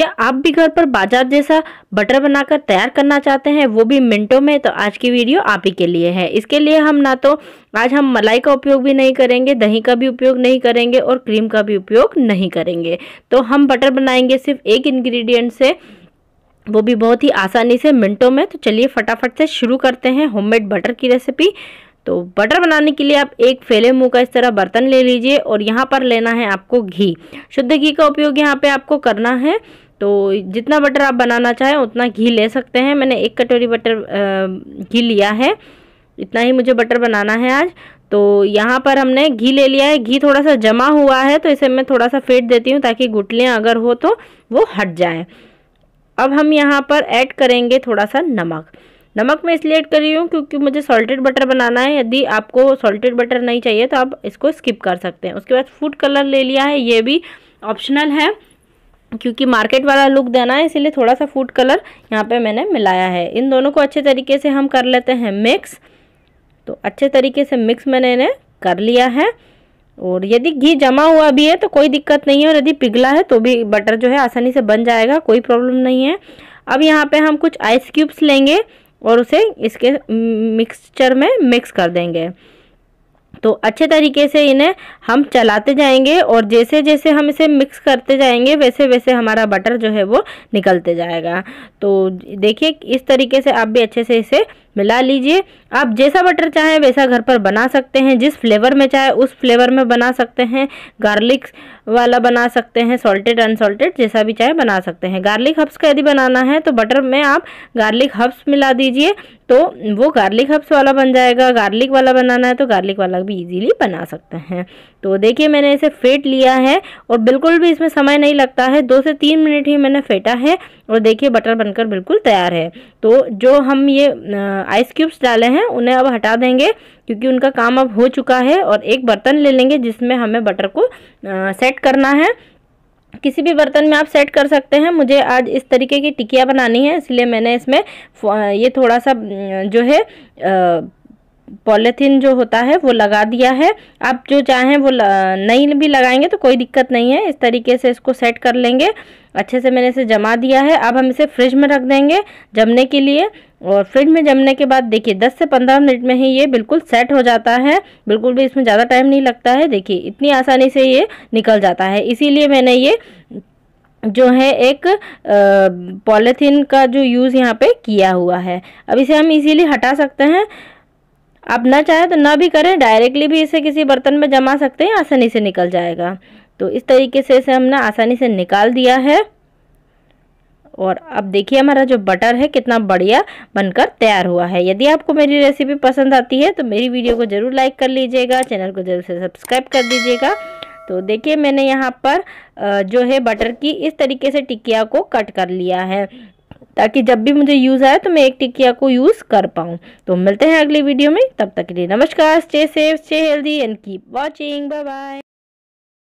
क्या आप भी घर पर बाजार जैसा बटर बनाकर तैयार करना चाहते हैं वो भी मिनटों में तो आज की वीडियो आप ही के लिए है इसके लिए हम ना तो आज हम मलाई का उपयोग भी नहीं करेंगे दही का भी उपयोग नहीं करेंगे और क्रीम का भी उपयोग नहीं करेंगे तो हम बटर बनाएंगे सिर्फ एक इन्ग्रीडियंट से वो भी बहुत ही आसानी से मिनटों में तो चलिए फटाफट से शुरू करते हैं होममेड बटर की रेसिपी तो बटर बनाने के लिए आप एक फैले मुंह का इस तरह बर्तन ले लीजिए और यहाँ पर लेना है आपको घी शुद्ध घी का उपयोग यहाँ पे आपको करना है तो जितना बटर आप बनाना चाहें उतना घी ले सकते हैं मैंने एक कटोरी बटर घी लिया है इतना ही मुझे बटर बनाना है आज तो यहाँ पर हमने घी ले लिया है घी थोड़ा सा जमा हुआ है तो इसे मैं थोड़ा सा फेंट देती हूँ ताकि गुटलियाँ अगर हो तो वो हट जाए अब हम यहाँ पर ऐड करेंगे थोड़ा सा नमक नमक मैं इसलिए ऐड कर रही हूँ क्योंकि मुझे सॉल्टेड बटर बनाना है यदि आपको सॉल्टेड बटर नहीं चाहिए तो आप इसको स्किप कर सकते हैं उसके बाद फूड कलर ले लिया है ये भी ऑप्शनल है क्योंकि मार्केट वाला लुक देना है इसीलिए थोड़ा सा फूड कलर यहाँ पे मैंने मिलाया है इन दोनों को अच्छे तरीके से हम कर लेते हैं मिक्स तो अच्छे तरीके से मिक्स मैंने इन्हें कर लिया है और यदि घी जमा हुआ भी है तो कोई दिक्कत नहीं है और यदि पिघला है तो भी बटर जो है आसानी से बन जाएगा कोई प्रॉब्लम नहीं है अब यहाँ पर हम कुछ आइस क्यूब्स लेंगे और उसे इसके मिक्सचर mm, में मिक्स कर देंगे तो अच्छे तरीके से इन्हें हम चलाते जाएंगे और जैसे जैसे हम इसे मिक्स करते जाएंगे वैसे वैसे हमारा बटर जो है वो निकलते जाएगा तो देखिए इस तरीके से आप भी अच्छे से इसे मिला लीजिए आप जैसा बटर चाहें वैसा घर पर बना सकते हैं जिस फ्लेवर में चाहे उस फ्लेवर में बना सकते हैं गार्लिक वाला बना सकते हैं सॉल्टेड अनसॉल्टेड जैसा भी चाहे बना सकते हैं गार्लिक हब्स का यदि बनाना है तो बटर में आप गार्लिक हब्स मिला दीजिए तो वो गार्लिक हब्स वाला बन जाएगा गार्लिक वाला बनाना है तो गार्लिक वाला भी ईजीली बना सकते हैं तो देखिए मैंने इसे फेंट लिया है और बिल्कुल भी इसमें समय नहीं लगता है दो से तीन मिनट ही मैंने फेंटा है और देखिए बटर बनकर बिल्कुल तैयार है तो जो हम ये आइस क्यूब्स डाले हैं उन्हें अब हटा देंगे क्योंकि उनका काम अब हो चुका है और एक बर्तन ले लेंगे जिसमें हमें बटर को सेट करना है किसी भी बर्तन में आप सेट कर सकते हैं मुझे आज इस तरीके की टिकिया बनानी है इसलिए मैंने इसमें ये थोड़ा सा जो है आ, पॉलीथीन जो होता है वो लगा दिया है आप जो चाहें वो नहीं भी लगाएंगे तो कोई दिक्कत नहीं है इस तरीके से इसको सेट कर लेंगे अच्छे से मैंने इसे जमा दिया है अब हम इसे फ्रिज में रख देंगे जमने के लिए और फ्रिज में जमने के बाद देखिए 10 से 15 मिनट में ही ये बिल्कुल सेट हो जाता है बिल्कुल भी इसमें ज़्यादा टाइम नहीं लगता है देखिए इतनी आसानी से ये निकल जाता है इसीलिए मैंने ये जो है एक पॉलीथीन का जो यूज़ यहाँ पे किया हुआ है अब इसे हम इजीली हटा सकते हैं आप ना चाहें तो ना भी करें डायरेक्टली भी इसे किसी बर्तन में जमा सकते हैं आसानी से निकल जाएगा तो इस तरीके से इसे हमने आसानी से निकाल दिया है और अब देखिए हमारा जो बटर है कितना बढ़िया बनकर तैयार हुआ है यदि आपको मेरी रेसिपी पसंद आती है तो मेरी वीडियो को ज़रूर लाइक कर लीजिएगा चैनल को ज़रूर से सब्सक्राइब कर दीजिएगा तो देखिए मैंने यहाँ पर जो है बटर की इस तरीके से टिक्किया को कट कर लिया है ताकि जब भी मुझे यूज़ आए तो मैं एक टिकिया को यूज़ कर पाऊँ तो मिलते हैं अगली वीडियो में तब तक के लिए नमस्कार stay safe stay healthy and keep watching bye bye